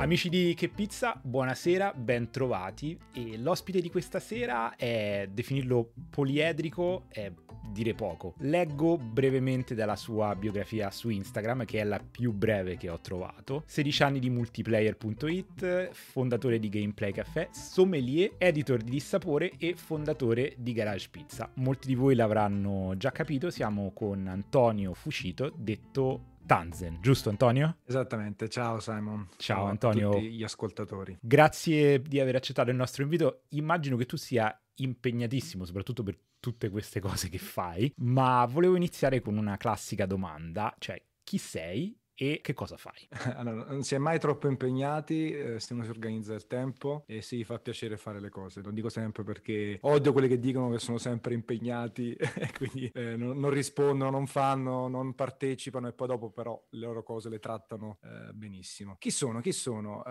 Amici di Che Pizza, buonasera, bentrovati. E l'ospite di questa sera è definirlo poliedrico è dire poco. Leggo brevemente dalla sua biografia su Instagram, che è la più breve che ho trovato. 16 anni di multiplayer.it, fondatore di Gameplay Café, sommelier, editor di Dissapore e fondatore di Garage Pizza. Molti di voi l'avranno già capito, siamo con Antonio Fucito, detto Tanzen, giusto Antonio? Esattamente, ciao Simon. Ciao, ciao Antonio. A tutti gli ascoltatori. Grazie di aver accettato il nostro invito. Immagino che tu sia impegnatissimo, soprattutto per tutte queste cose che fai, ma volevo iniziare con una classica domanda, cioè chi sei e che cosa fai? Allora, non si è mai troppo impegnati eh, se uno si organizza il tempo e si fa piacere fare le cose. Lo dico sempre perché odio quelli che dicono che sono sempre impegnati e quindi eh, non, non, rispondono, non fanno, non partecipano e poi dopo però le loro cose le trattano eh, benissimo. Chi sono? Chi sono? Eh,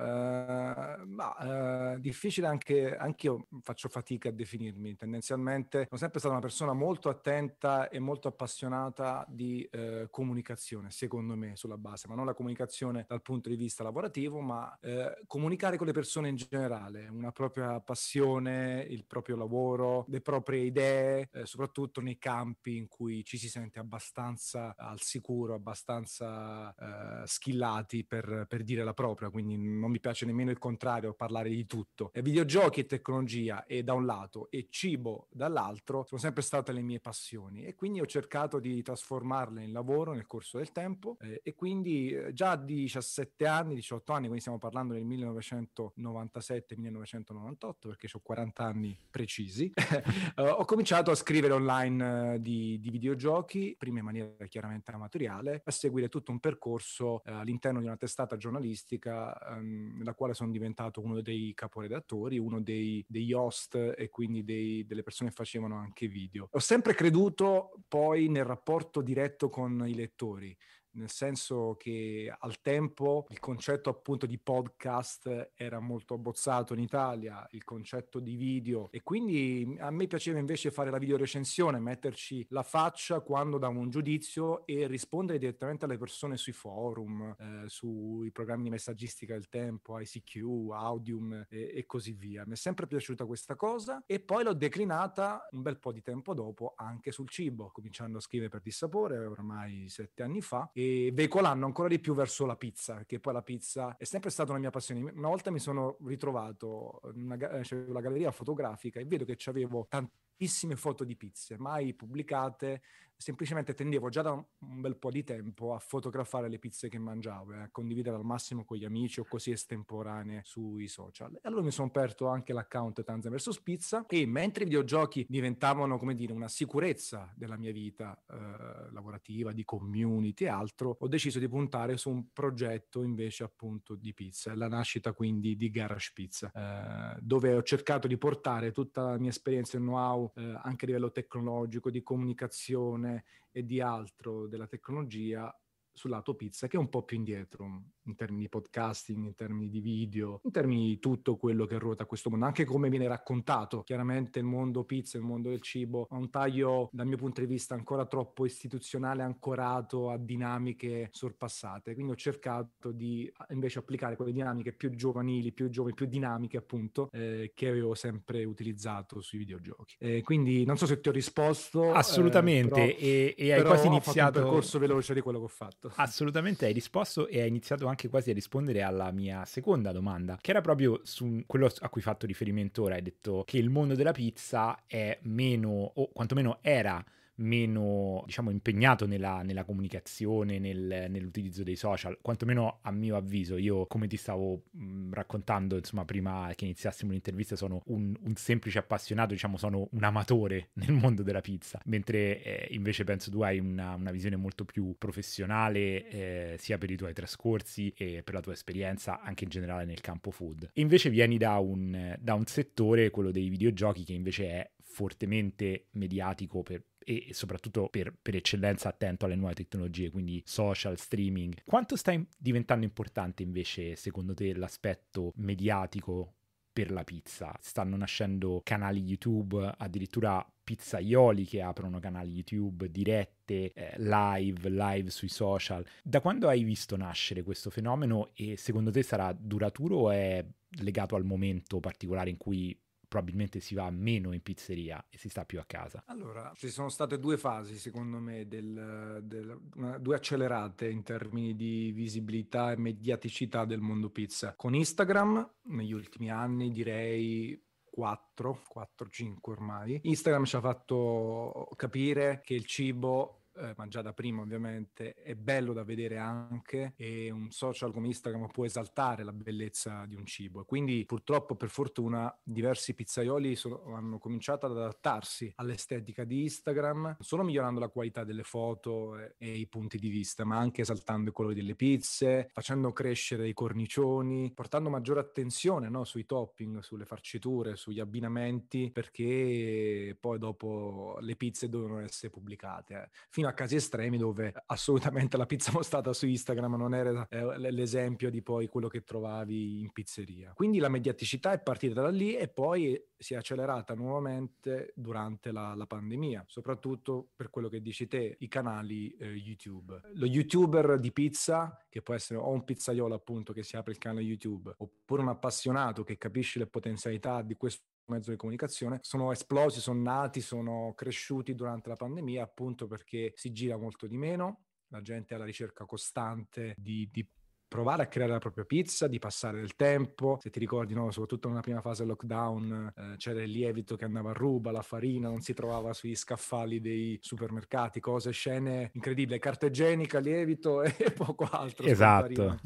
ma eh, difficile anche, io faccio fatica a definirmi. Tendenzialmente sono sempre stata una persona molto attenta e molto appassionata di eh, comunicazione, secondo me, sulla base base, ma non la comunicazione dal punto di vista lavorativo, ma eh, comunicare con le persone in generale, una propria passione, il proprio lavoro, le proprie idee, eh, soprattutto nei campi in cui ci si sente abbastanza al sicuro, abbastanza eh, schillati per, per, dire la propria, quindi non mi piace nemmeno il contrario, parlare di tutto. E videogiochi e tecnologia e da un lato e cibo dall'altro sono sempre state le mie passioni e quindi ho cercato di trasformarle in lavoro nel corso del tempo eh, e quindi quindi eh, già a 17 anni, 18 anni, quindi stiamo parlando del 1997-1998 perché ho 40 anni precisi, eh, ho cominciato a scrivere online eh, di, di, videogiochi, prima in maniera chiaramente amatoriale, a seguire tutto un percorso uh, all'interno di una testata giornalistica um, ehm, nella quale sono diventato uno dei caporedattori, uno dei, degli host e quindi dei, delle persone che facevano anche video. Ho sempre creduto poi nel rapporto diretto con i lettori nel senso che al tempo il concetto appunto di podcast era molto abbozzato in Italia, il concetto di video e quindi mm, a me piaceva invece fare la videorecensione, metterci la faccia quando davo un giudizio e rispondere direttamente alle persone sui forum, eh, sui programmi di messaggistica del tempo, ICQ, Audium e, e così via. Mi è sempre piaciuta questa cosa e poi l'ho declinata un bel po' di tempo dopo anche sul cibo, cominciando a scrivere per Dissapore ormai sette anni fa e e veicolando ancora di più verso la pizza, che poi la pizza è sempre stata una mia passione. Una volta mi sono ritrovato in una, una cioè, galleria fotografica e vedo che c'avevo tantissime foto di pizze, mai pubblicate, semplicemente tendevo già da un bel po' di tempo a fotografare le pizze che mangiavo e eh, a condividere al massimo con gli amici o così estemporanee sui social. E allora mi sono aperto anche l'account Tanzan vs Pizza e mentre i videogiochi diventavano, come dire, una sicurezza della mia vita eh, lavorativa, di community e altro, ho deciso di puntare su un progetto invece appunto di pizza, la nascita quindi di Garage Pizza, eh, dove ho cercato di portare tutta la mia esperienza e know-how eh, anche a livello tecnologico, di comunicazione, e di altro della tecnologia sul lato pizza, che è un po' più indietro in termini di podcasting, in termini di video, in termini di tutto quello che ruota questo mondo, anche come viene raccontato. Chiaramente il mondo pizza, il mondo del cibo ha un taglio, dal mio punto di vista, ancora troppo istituzionale, ancorato a dinamiche sorpassate. Quindi ho cercato di invece applicare quelle dinamiche più giovanili, più giovani, più dinamiche, appunto, eh, che avevo sempre utilizzato sui videogiochi. Eh, quindi non so se ti ho risposto. Assolutamente, eh, però, e, e hai quasi iniziato. un percorso veloce di quello che ho fatto risposto. Assolutamente hai risposto e hai iniziato anche quasi a rispondere alla mia seconda domanda, che era proprio su quello a cui hai fatto riferimento ora. Hai detto che il mondo della pizza è meno, o quantomeno era meno diciamo, impegnato nella, nella comunicazione, nel, nell'utilizzo dei social, quantomeno a mio avviso. Io, come ti stavo mm, raccontando, insomma, prima che iniziassimo l'intervista, sono un, un, semplice appassionato, diciamo, sono un amatore nel mondo della pizza, mentre eh, invece penso tu hai una, una visione molto più professionale eh, sia per i tuoi trascorsi e per la tua esperienza anche in generale nel campo food. E invece vieni da un, da un settore, quello dei videogiochi, che invece è fortemente mediatico per e soprattutto per, per eccellenza attento alle nuove tecnologie, quindi social, streaming. Quanto sta in- diventando importante invece secondo te l'aspetto mediatico per la pizza? Stanno nascendo canali YouTube, addirittura pizzaioli che aprono canali YouTube, dirette, eh, live, live sui social. Da quando hai visto nascere questo fenomeno e secondo te sarà duraturo o è legato al momento particolare in cui probabilmente si va meno in pizzeria e si sta più a casa. Allora, ci sono state due fasi, secondo me, del, del, una, due accelerate in termini di visibilità e mediaticità del mondo pizza. Con Instagram, negli ultimi anni, direi 4, 4, 5 ormai. Instagram ci ha fatto capire che il cibo eh, ma già da prima ovviamente, è bello da vedere anche e un social come Instagram può esaltare la bellezza di un cibo. quindi purtroppo, per fortuna, diversi pizzaioli sono, hanno cominciato ad adattarsi all'estetica di Instagram, non solo migliorando la qualità delle foto e, e i punti di vista, ma anche esaltando i colori delle pizze, facendo crescere i cornicioni, portando maggiore attenzione no, sui topping, sulle farciture, sugli abbinamenti, perché poi dopo le pizze devono essere pubblicate. Eh. Fino fino a casi estremi dove assolutamente la pizza mostrata su Instagram non era eh, l'esempio di poi quello che trovavi in pizzeria. Quindi la mediaticità è partita da lì e poi si è accelerata nuovamente durante la, la pandemia, soprattutto per quello che dici te, i canali eh, YouTube. Lo youtuber di pizza, che può essere o un pizzaiolo appunto che si apre il canale YouTube, oppure un appassionato che capisce le potenzialità di questo mezzo di comunicazione, sono esplosi, sono nati, sono cresciuti durante la pandemia appunto perché si gira molto di meno, la gente è alla ricerca costante di, di, provare a creare la propria pizza, di passare del tempo. Se ti ricordi, no, soprattutto nella prima fase del lockdown eh, c'era il lievito che andava a ruba, la farina non si trovava sugli scaffali dei supermercati, cose, scene incredibili, carta igienica, lievito e poco altro. Esatto.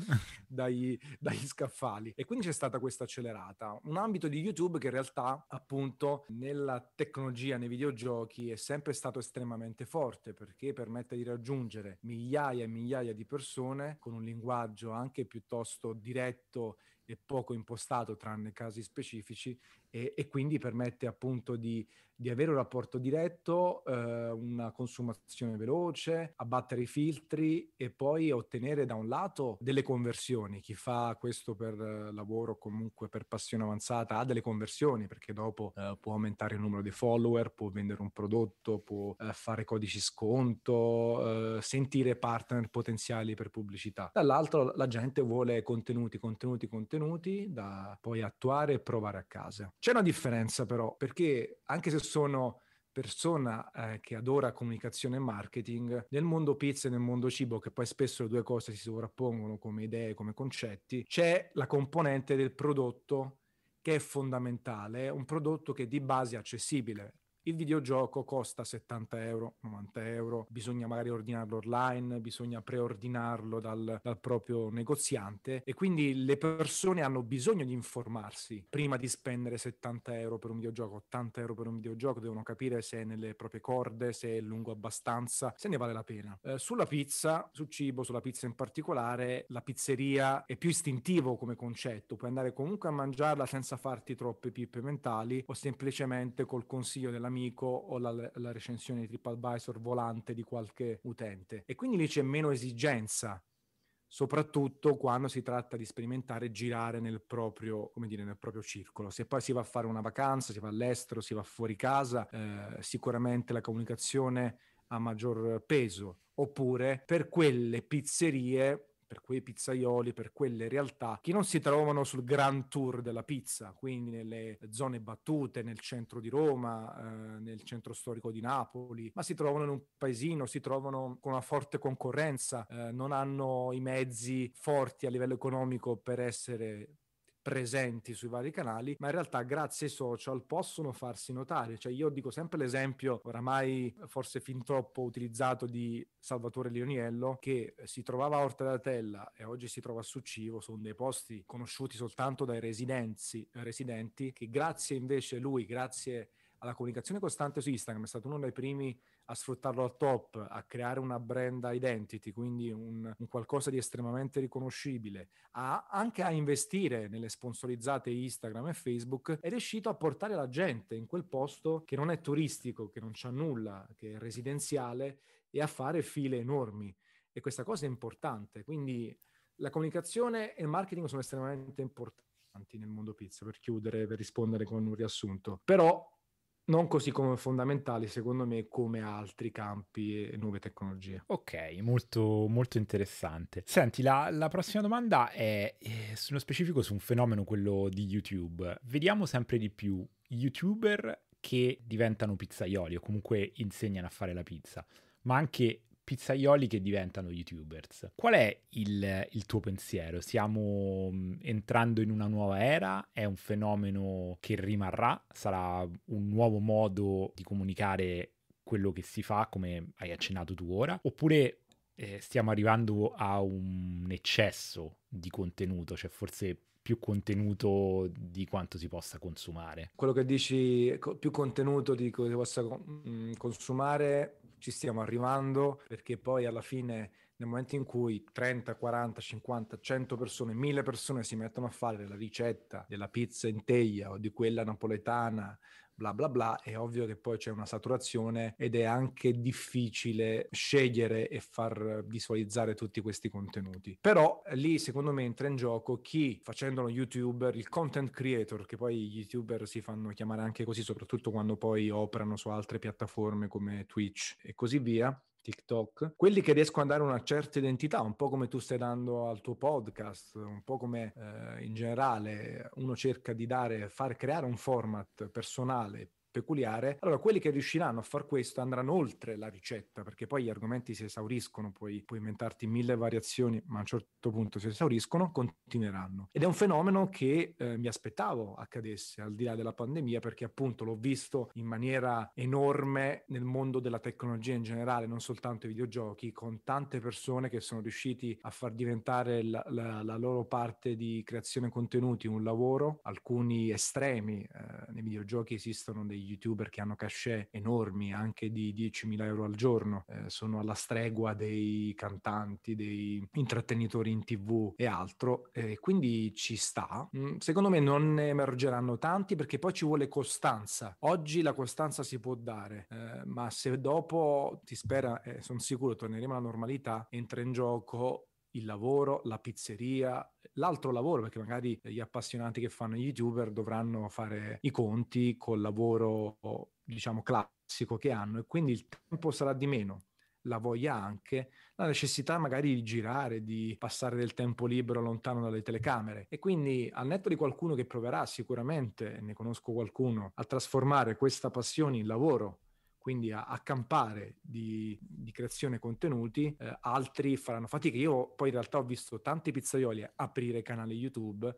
Dagli, dagli, scaffali. E quindi c'è stata questa accelerata. Un ambito di YouTube che in realtà, appunto, nella tecnologia, nei videogiochi è sempre stato estremamente forte perché permette di raggiungere migliaia e migliaia di persone con un linguaggio anche piuttosto diretto e poco impostato tranne casi specifici e, e quindi permette appunto di di avere un rapporto diretto, eh, una consumazione veloce, abbattere i filtri e poi ottenere da un lato delle conversioni. Chi fa questo per eh, lavoro, comunque per passione avanzata, ha delle conversioni perché dopo eh, può aumentare il numero di follower, può vendere un prodotto, può eh, fare codici sconto, eh, sentire partner potenziali per pubblicità. Dall'altro la gente vuole contenuti, contenuti, contenuti da poi attuare e provare a casa. C'è una differenza però perché anche se sono persona eh, che adora comunicazione e marketing nel mondo pizza e nel mondo cibo che poi spesso le due cose si sovrappongono come idee come concetti c'è la componente del prodotto che è fondamentale un prodotto che di base è accessibile il videogioco costa 70 euro, 90 euro, bisogna magari ordinarlo online, bisogna preordinarlo dal, dal, proprio negoziante e quindi le persone hanno bisogno di informarsi prima di spendere 70 euro per un videogioco, 80 euro per un videogioco, devono capire se è nelle proprie corde, se è lungo abbastanza, se ne vale la pena. Eh, sulla pizza, sul cibo, sulla pizza in particolare, la pizzeria è più istintivo come concetto, puoi andare comunque a mangiarla senza farti troppe pippe mentali o semplicemente col consiglio della amico o la, la recensione di TripAdvisor volante di qualche utente. E quindi lì c'è meno esigenza soprattutto quando si tratta di sperimentare e girare nel proprio, dire, nel proprio, circolo. Se poi si va a fare una vacanza, si va all'estero, si va fuori casa, eh, sicuramente la comunicazione ha maggior peso. Oppure per quelle pizzerie per quei pizzaioli, per quelle realtà che non si trovano sul grand tour della pizza, quindi nelle zone battute, nel centro di Roma, eh, nel centro storico di Napoli, ma si trovano in un paesino, si trovano con una forte concorrenza, eh, non hanno i mezzi forti a livello economico per essere presenti sui vari canali, ma in realtà grazie ai social possono farsi notare. Cioè io dico sempre l'esempio, oramai forse fin troppo utilizzato, di Salvatore Leoniello che si trovava a Orta d'Atella e oggi si trova a Succivo, sono dei posti conosciuti soltanto dai residenzi, residenti, che grazie invece a lui, grazie alla comunicazione costante su Instagram, è stato uno dei primi a sfruttarlo al top, a creare una brand identity, quindi un, un qualcosa di estremamente riconoscibile, a, anche a investire nelle sponsorizzate Instagram e Facebook, è riuscito a portare la gente in quel posto che non è turistico, che non c'ha nulla, che è residenziale e a fare file enormi. E questa cosa è importante, quindi la comunicazione e il marketing sono estremamente importanti nel mondo pizza, per chiudere, per rispondere con un riassunto. Però non così come fondamentali, secondo me, come altri campi e nuove tecnologie. Ok, molto, molto interessante. Senti, la, la prossima domanda è eh, sullo specifico su un fenomeno, quello di YouTube. Vediamo sempre di più youtuber che diventano pizzaioli o comunque insegnano a fare la pizza, ma anche pizzaioli che diventano youtubers. Qual è il, il, tuo pensiero? Stiamo mm, entrando in una nuova era? È un fenomeno che rimarrà? Sarà un nuovo modo di comunicare quello che si fa, come hai accennato tu ora? Oppure eh, stiamo arrivando a un eccesso di contenuto? Cioè forse più contenuto di quanto si possa consumare. Quello che dici, co- più contenuto di quanto si possa mh, mm, consumare, ci stiamo arrivando perché poi alla fine nel momento in cui 30, 40, 50, 100 persone, 1000 persone si mettono a fare la ricetta della pizza in teglia o di quella napoletana, bla bla bla, è ovvio che poi c'è una saturazione ed è anche difficile scegliere e far visualizzare tutti questi contenuti. Però eh, lì secondo me entra in gioco chi facendolo youtuber, il content creator, che poi gli youtuber si fanno chiamare anche così, soprattutto quando poi operano su altre piattaforme come Twitch e così via, TikTok, quelli che riescono a dare una certa identità, un po' come tu stai dando al tuo podcast, un po' come eh, in generale uno cerca di dare, far creare un format personale peculiare. Allora, quelli che riusciranno a far questo andranno oltre la ricetta, perché poi gli argomenti si esauriscono, puoi, puoi inventarti mille variazioni, ma a un certo punto si esauriscono, continueranno. Ed è un fenomeno che eh, mi aspettavo accadesse al di là della pandemia, perché appunto l'ho visto in maniera enorme nel mondo della tecnologia in generale, non soltanto i videogiochi, con tante persone che sono riusciti a far diventare la, la, la loro parte di creazione contenuti un lavoro, alcuni estremi. Eh, nei videogiochi esistono dei youtuber che hanno cachet enormi, anche di 10.000 euro al giorno, eh, sono alla stregua dei cantanti, dei intrattenitori in tv e altro, eh, quindi ci sta. Mm, secondo me non ne emergeranno tanti perché poi ci vuole costanza. Oggi la costanza si può dare, eh, ma se dopo ti spera, eh, sono sicuro, torneremo alla normalità, entra in gioco il lavoro, la pizzeria, l'altro lavoro, perché magari gli appassionati che fanno gli youtuber dovranno fare i conti col lavoro, diciamo, classico che hanno e quindi il tempo sarà di meno la voglia anche, la necessità magari di girare, di passare del tempo libero lontano dalle telecamere. E quindi al netto di qualcuno che proverà sicuramente, ne conosco qualcuno, a trasformare questa passione in lavoro quindi a, a campare di, di, creazione contenuti, eh, altri faranno fatica. Io poi in realtà ho visto tanti pizzaioli aprire canali YouTube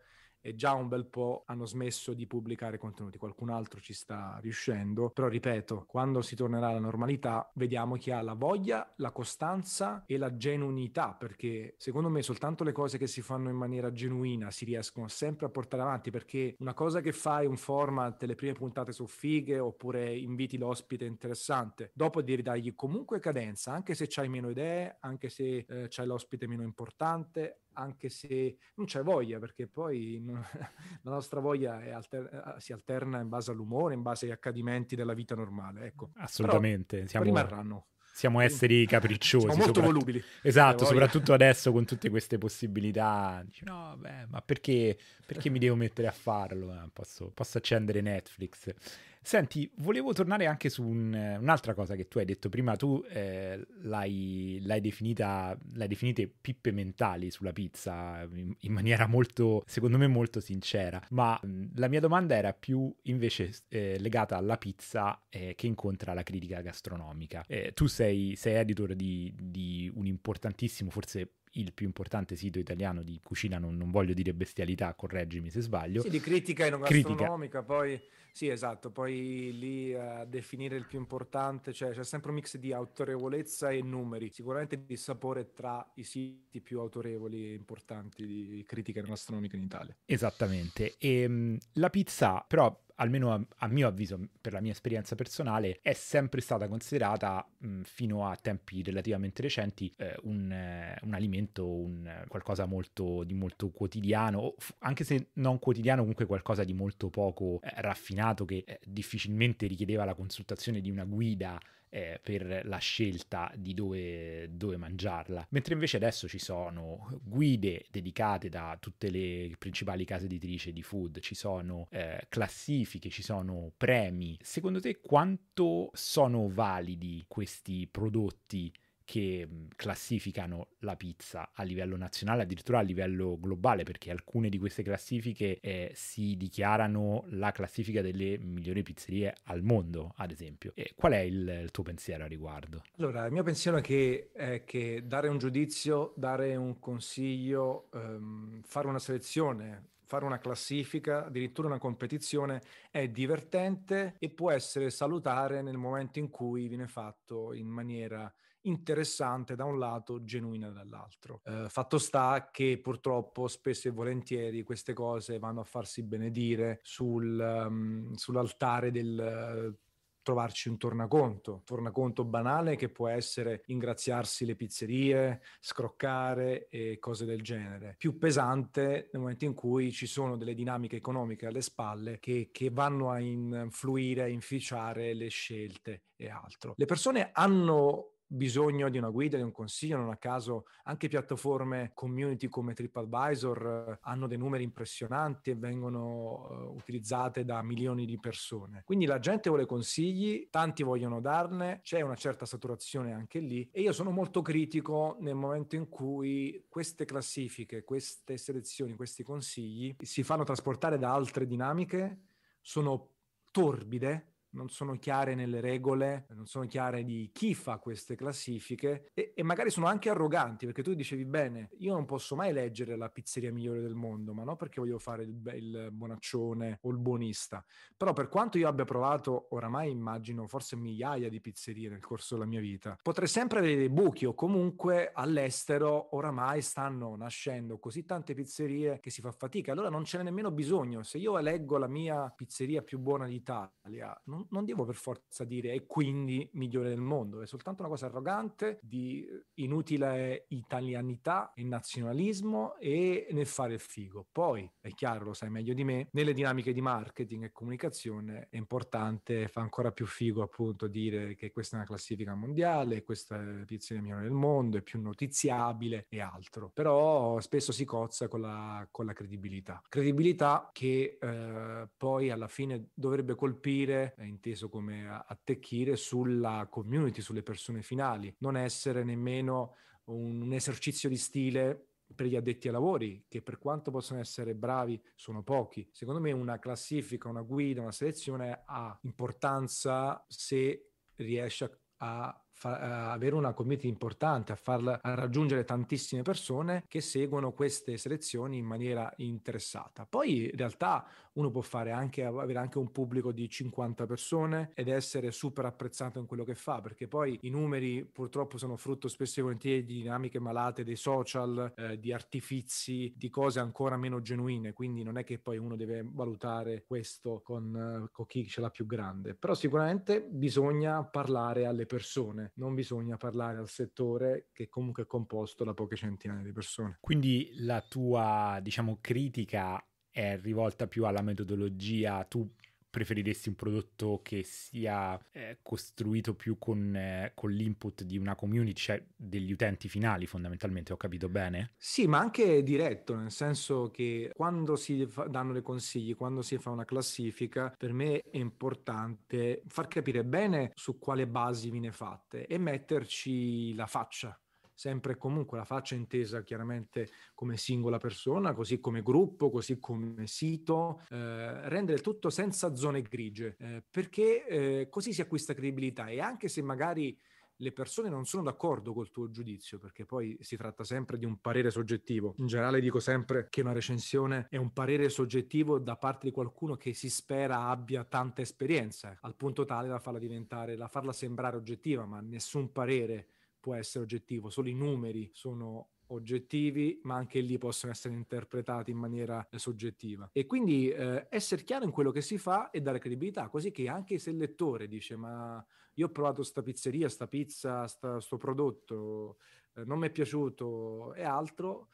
e già un bel po' hanno smesso di pubblicare contenuti, qualcun altro ci sta riuscendo, però ripeto, quando si tornerà alla normalità vediamo chi ha la voglia, la costanza e la genuinità, perché secondo me soltanto le cose che si fanno in maniera genuina si riescono sempre a portare avanti, perché una cosa che fai un format, le prime puntate sono fighe oppure inviti l'ospite interessante, dopo devi dargli comunque cadenza, anche se c'hai meno idee, anche se eh, c'hai l'ospite meno importante, anche se non c'è voglia, perché poi non, la nostra voglia alter, eh, si alterna in base all'umore, in base agli accadimenti della vita normale. Ecco. Assolutamente, Però, siamo, rimarranno. Siamo esseri capricciosi. Siamo molto volubili. Esatto, soprattutto adesso con tutte queste possibilità. Dici, no, beh, ma perché, perché mi devo mettere a farlo? Eh, posso, posso accendere Netflix. Senti, volevo tornare anche su un, eh, un'altra cosa che tu hai detto prima, tu eh, l'hai, l'hai, definita, l'hai definite pippe mentali sulla pizza in, in, maniera molto, secondo me molto sincera, ma mm, la mia domanda era più invece eh, legata alla pizza eh, che incontra la critica gastronomica. Eh, tu sei, sei editore di, di un importantissimo, forse il più importante sito italiano di cucina, non, non voglio dire bestialità, correggimi se sbaglio. Sì, di critica enogastronomica, critica. poi sì, esatto, poi lì a eh, definire il più importante, cioè c'è sempre un mix di autorevolezza e numeri, sicuramente di sapore tra i siti più autorevoli e importanti di critica gastronomica in Italia. Esattamente. E, ehm, la pizza, però almeno a, a, mio avviso, per la mia esperienza personale, è sempre stata considerata mh, fino a tempi relativamente recenti eh, un, eh, un, alimento, un, eh, qualcosa molto, di molto quotidiano, anche se non quotidiano, comunque qualcosa di molto poco eh, raffinato che eh, difficilmente richiedeva la consultazione di una guida eh, per la scelta di dove, dove mangiarla. Mentre invece adesso ci sono guide dedicate da tutte le principali case editrici di food, ci sono eh, classifiche, ci sono premi. Secondo te quanto sono validi questi prodotti che classificano la pizza a livello nazionale, addirittura a livello globale, perché alcune di queste classifiche eh, si dichiarano la classifica delle migliori pizzerie al mondo, ad esempio. E qual è il, il, tuo pensiero a riguardo? Allora, il mio pensiero è che, è che dare un giudizio, dare un consiglio, ehm, fare una selezione fare una classifica, addirittura una competizione, è divertente e può essere salutare nel momento in cui viene fatto in maniera interessante da un lato, genuina dall'altro. Eh, fatto sta che purtroppo spesso e volentieri queste cose vanno a farsi benedire sul, um, sull'altare del... trovarci un tornaconto, tornaconto banale che può essere ingraziarsi le pizzerie, scroccare e cose del genere, più pesante nel momento in cui ci sono delle dinamiche economiche alle spalle che, che vanno a influire, a inficiare le scelte e altro. Le persone hanno bisogno di una guida, di un consiglio, non a caso anche piattaforme community come TripAdvisor eh, hanno dei numeri impressionanti e vengono uh, utilizzate da milioni di persone. Quindi la gente vuole consigli, tanti vogliono darne, c'è una certa saturazione anche lì e io sono molto critico nel momento in cui queste classifiche, queste selezioni, questi consigli si fanno trasportare da altre dinamiche, sono torbide non sono chiare nelle regole, non sono chiare di chi fa queste classifiche e, e, magari sono anche arroganti perché tu dicevi bene, io non posso mai leggere la pizzeria migliore del mondo, ma non perché voglio fare il, il bonaccione o il buonista, però per quanto io abbia provato oramai immagino forse migliaia di pizzerie nel corso della mia vita, potrei sempre avere dei buchi o comunque all'estero oramai stanno nascendo così tante pizzerie che si fa fatica, allora non ce n'è nemmeno bisogno, se io leggo la mia pizzeria più buona d'Italia, non non, devo per forza dire e quindi migliore del mondo, è soltanto una cosa arrogante di eh, inutile italianità e nazionalismo e nel fare il figo. Poi, è chiaro, lo sai meglio di me, nelle dinamiche di marketing e comunicazione è importante, fa ancora più figo appunto dire che questa è una classifica mondiale, questa è la pizzeria migliore del mondo, è più notiziabile e altro. Però spesso si cozza con la, con la credibilità. Credibilità che eh, poi alla fine dovrebbe colpire in eh, inteso come attecchire sulla community, sulle persone finali, non essere nemmeno un esercizio di stile per gli addetti ai lavori, che per quanto possono essere bravi, sono pochi. Secondo me una classifica, una guida, una selezione ha importanza se riesce a a, fa- a, avere una community importante, a, farla, a raggiungere tantissime persone che seguono queste selezioni in maniera interessata. Poi in realtà uno può fare anche, avere anche un pubblico di 50 persone ed essere super apprezzato in quello che fa, perché poi i numeri purtroppo sono frutto spesso e volentieri di dinamiche malate dei social, eh, di artifizi, di cose ancora meno genuine, quindi non è che poi uno deve valutare questo con, con chi ce l'ha più grande, però sicuramente bisogna parlare alle persone, non bisogna parlare al settore che comunque è composto da poche centinaia di persone. Quindi la tua, diciamo, critica è rivolta più alla metodologia, tu preferiresti un prodotto che sia eh, costruito più con, eh, con, l'input di una community, cioè degli utenti finali fondamentalmente, ho capito bene? Sì, ma anche diretto, nel senso che quando si fa, danno dei consigli, quando si fa una classifica, per me è importante far capire bene su quale basi viene fatte e metterci la faccia sempre e comunque la faccia intesa chiaramente come singola persona, così come gruppo, così come sito, eh, rendere tutto senza zone grigie, eh, perché eh, così si acquista credibilità e anche se magari le persone non sono d'accordo col tuo giudizio, perché poi si tratta sempre di un parere soggettivo. In generale dico sempre che una recensione è un parere soggettivo da parte di qualcuno che si spera abbia tanta esperienza, al punto tale da farla diventare, da farla sembrare oggettiva, ma nessun parere può essere oggettivo, solo i numeri sono oggettivi, ma anche lì possono essere interpretati in maniera eh, soggettiva. E quindi eh, essere chiaro in quello che si fa e dare credibilità, così che anche se il lettore dice ma io ho provato sta pizzeria, sta pizza, sta, sto prodotto, eh, non mi è piaciuto e altro,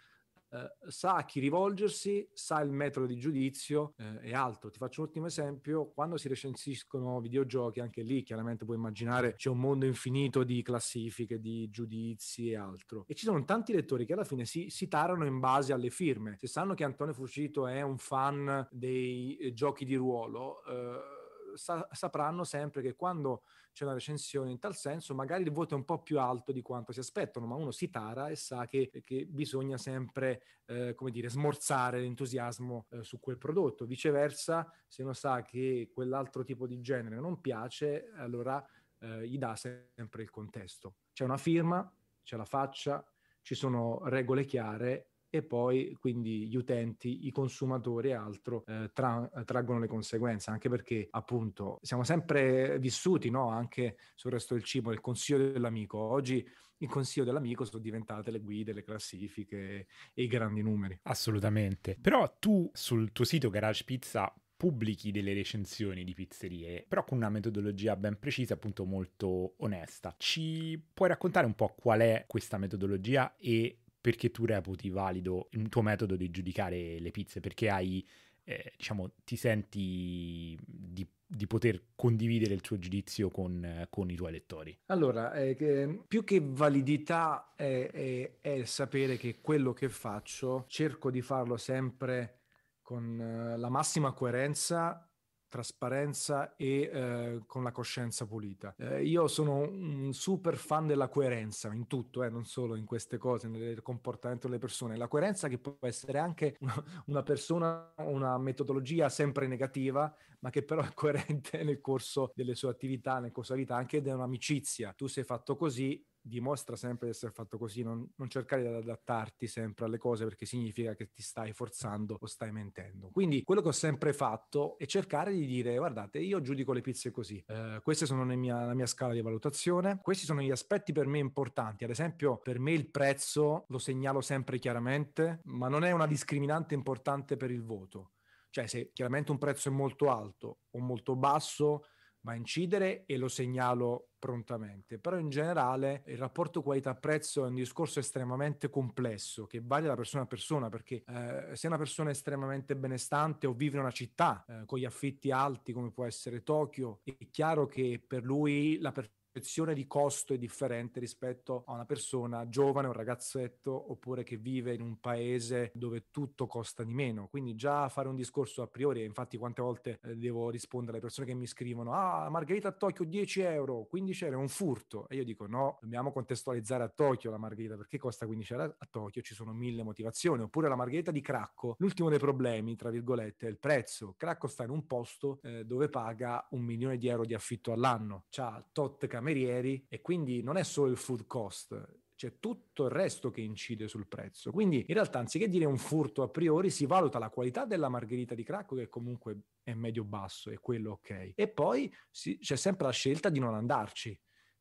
eh, sa a chi rivolgersi, sa il metodo di giudizio eh, e altro. Ti faccio un ultimo esempio, quando si recensiscono videogiochi, anche lì chiaramente puoi immaginare c'è un mondo infinito di classifiche, di giudizi e altro. E ci sono tanti lettori che alla fine si, si tarano in base alle firme. Se sanno che Antonio Fucito è un fan dei eh, giochi di ruolo, eh, sa- sapranno sempre che quando c'è una recensione in tal senso, magari il voto è un po' più alto di quanto si aspettano, ma uno si tara e sa che, che bisogna sempre, eh, come dire, smorzare l'entusiasmo eh, su quel prodotto. Viceversa, se uno sa che quell'altro tipo di genere non piace, allora eh, gli dà sempre il contesto. C'è una firma, c'è la faccia, ci sono regole chiare e poi quindi gli utenti, i consumatori e altro eh, tra- traggono le conseguenze, anche perché appunto siamo sempre vissuti no? anche sul resto del cibo, il consiglio dell'amico. Oggi il consiglio dell'amico sono diventate le guide, le classifiche e i grandi numeri. Assolutamente. Però tu sul tuo sito Garage Pizza pubblichi delle recensioni di pizzerie, però con una metodologia ben precisa, appunto molto onesta. Ci puoi raccontare un po' qual è questa metodologia e perché tu reputi valido il tuo metodo di giudicare le pizze, perché hai, eh, diciamo, ti senti di, di, poter condividere il tuo giudizio con, con i tuoi lettori. Allora, eh, ehm, più che validità è, è, è sapere che quello che faccio cerco di farlo sempre con eh, la massima coerenza trasparenza e eh, con la coscienza pulita. Eh, io sono un super fan della coerenza in tutto, eh, non solo in queste cose, nel comportamento delle persone. La coerenza che può essere anche una, una persona, una metodologia sempre negativa ma che però è coerente nel corso delle sue attività, nel corso della vita, anche di un'amicizia. Tu sei fatto così, dimostra sempre di essere fatto così, non, non, cercare di adattarti sempre alle cose perché significa che ti stai forzando o stai mentendo. Quindi quello che ho sempre fatto è cercare di dire guardate io giudico le pizze così, eh, queste sono mia, la mia scala di valutazione, questi sono gli aspetti per me importanti, ad esempio per me il prezzo lo segnalo sempre chiaramente, ma non è una discriminante importante per il voto cioè se chiaramente un prezzo è molto alto o molto basso va a incidere e lo segnalo prontamente. Però in generale il rapporto qualità-prezzo è un discorso estremamente complesso che varia da persona a persona perché eh, se una persona è estremamente benestante o vive in una città eh, con gli affitti alti come può essere Tokyo, è chiaro che per lui la persona percezione di costo è differente rispetto a una persona giovane, un ragazzetto, oppure che vive in un paese dove tutto costa di meno. Quindi già fare un discorso a priori, infatti quante volte eh, devo rispondere alle persone che mi scrivono, ah, Margherita a Tokyo 10 euro, 15 euro, è un furto. E io dico, no, dobbiamo contestualizzare a Tokyo la Margherita, perché costa 15 euro a Tokyo? Ci sono mille motivazioni. Oppure la Margherita di Cracco. L'ultimo dei problemi, tra virgolette, è il prezzo. Cracco sta in un posto eh, dove paga un milione di euro di affitto all'anno. C'ha tot car- camerieri e quindi non è solo il food cost, c'è tutto il resto che incide sul prezzo. Quindi in realtà anziché dire un furto a priori si valuta la qualità della margherita di Cracco che comunque è medio basso e quello ok. E poi si, c'è sempre la scelta di non andarci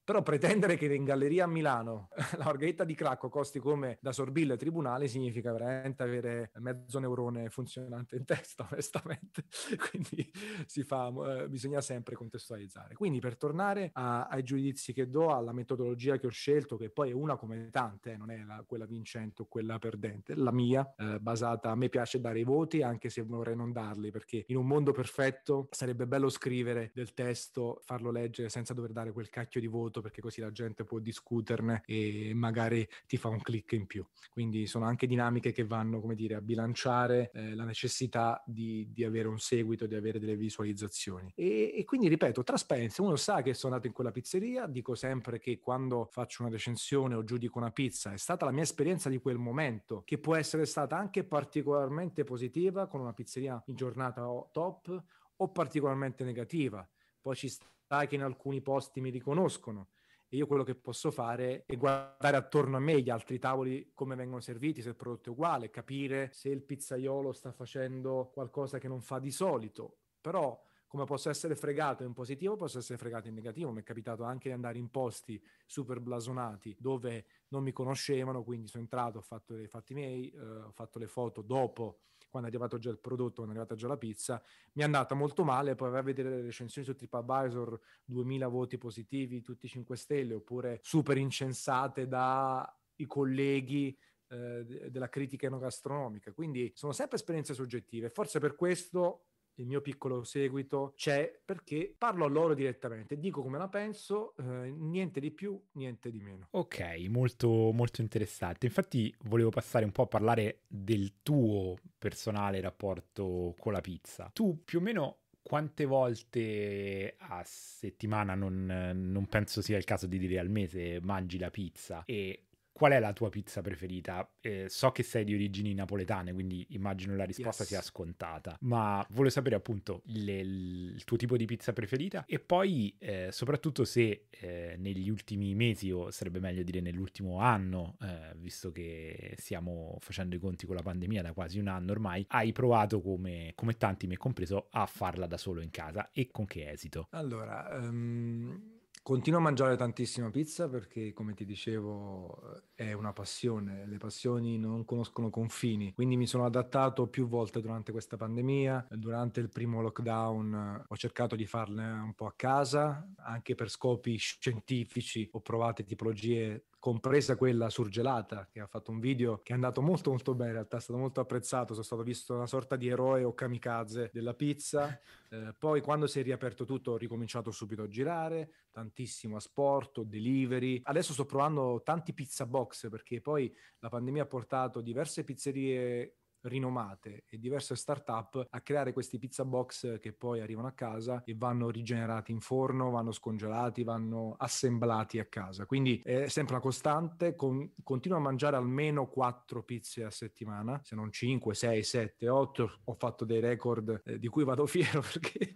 però pretendere che in galleria a Milano la orghetta di Cracco costi come da Sorbillo ai tribunali significa veramente avere mezzo neurone funzionante in testa, onestamente. Quindi si fa, eh, bisogna sempre contestualizzare. Quindi per tornare a, ai giudizi che do, alla metodologia che ho scelto, che poi è una come tante, eh, non è la, quella vincente o quella perdente, la mia, eh, basata, a me piace dare i voti anche se vorrei non darli, perché in un mondo perfetto sarebbe bello scrivere del testo, farlo leggere senza dover dare quel cacchio di voto molto perché così la gente può discuterne e magari ti fa un click in più. Quindi sono anche dinamiche che vanno, come dire, a bilanciare eh, la necessità di, di, avere un seguito, di avere delle visualizzazioni. E, e quindi, ripeto, trasparenza. Uno sa che sono andato in quella pizzeria, dico sempre che quando faccio una recensione o giudico una pizza è stata la mia esperienza di quel momento, che può essere stata anche particolarmente positiva con una pizzeria in giornata top o particolarmente negativa. Poi ci sta realtà che in alcuni posti mi riconoscono e io quello che posso fare è guardare attorno a me gli altri tavoli come vengono serviti, se il prodotto è uguale, capire se il pizzaiolo sta facendo qualcosa che non fa di solito, però come posso essere fregato in positivo, posso essere fregato in negativo. Mi è capitato anche di andare in posti super blasonati dove non mi conoscevano, quindi sono entrato, ho fatto i fatti miei, eh, ho fatto le foto dopo quando è arrivato già il prodotto, quando è arrivata già la pizza, mi è andata molto male, poi vai a vedere le recensioni su TripAdvisor, 2000 voti positivi, tutti 5 stelle, oppure super incensate dai colleghi eh, della critica enogastronomica. Quindi sono sempre esperienze soggettive, forse per questo il mio piccolo seguito c'è perché parlo a loro direttamente, dico come la penso, eh, niente di più, niente di meno. Ok, molto, molto interessante. Infatti volevo passare un po' a parlare del tuo personale rapporto con la pizza. Tu più o meno quante volte a settimana, non, non, penso sia il caso di dire al mese, mangi la pizza e qual è la tua pizza preferita? Eh, so che sei di origini napoletane, quindi immagino la risposta yes. sia scontata, ma voglio sapere appunto le, il tuo tipo di pizza preferita e poi eh, soprattutto se eh, negli ultimi mesi, o sarebbe meglio dire nell'ultimo anno, eh, visto che stiamo facendo i conti con la pandemia da quasi un anno ormai, hai provato come, come tanti, me compreso, a farla da solo in casa e con che esito? Allora... Um... Continuo a mangiare tantissima pizza perché, come ti dicevo, è una passione, le passioni non conoscono confini, quindi mi sono adattato più volte durante questa pandemia, durante il primo lockdown eh, ho cercato di farle un po' a casa, anche per scopi scientifici ho provato tipologie compresa quella surgelata che ha fatto un video che è andato molto molto bene in realtà è stato molto apprezzato sono stato visto una sorta di eroe o kamikaze della pizza eh, poi quando si è riaperto tutto ho ricominciato subito a girare tantissimo a sport delivery adesso sto provando tanti pizza box box perché poi la pandemia ha portato diverse pizzerie rinomate e diverse start-up a creare questi pizza box che poi arrivano a casa e vanno rigenerati in forno, vanno scongelati, vanno assemblati a casa. Quindi è sempre una costante, con, continuo a mangiare almeno 4 pizze a settimana, se non 5, 6, 7, 8. Ho fatto dei record eh, di cui vado fiero perché...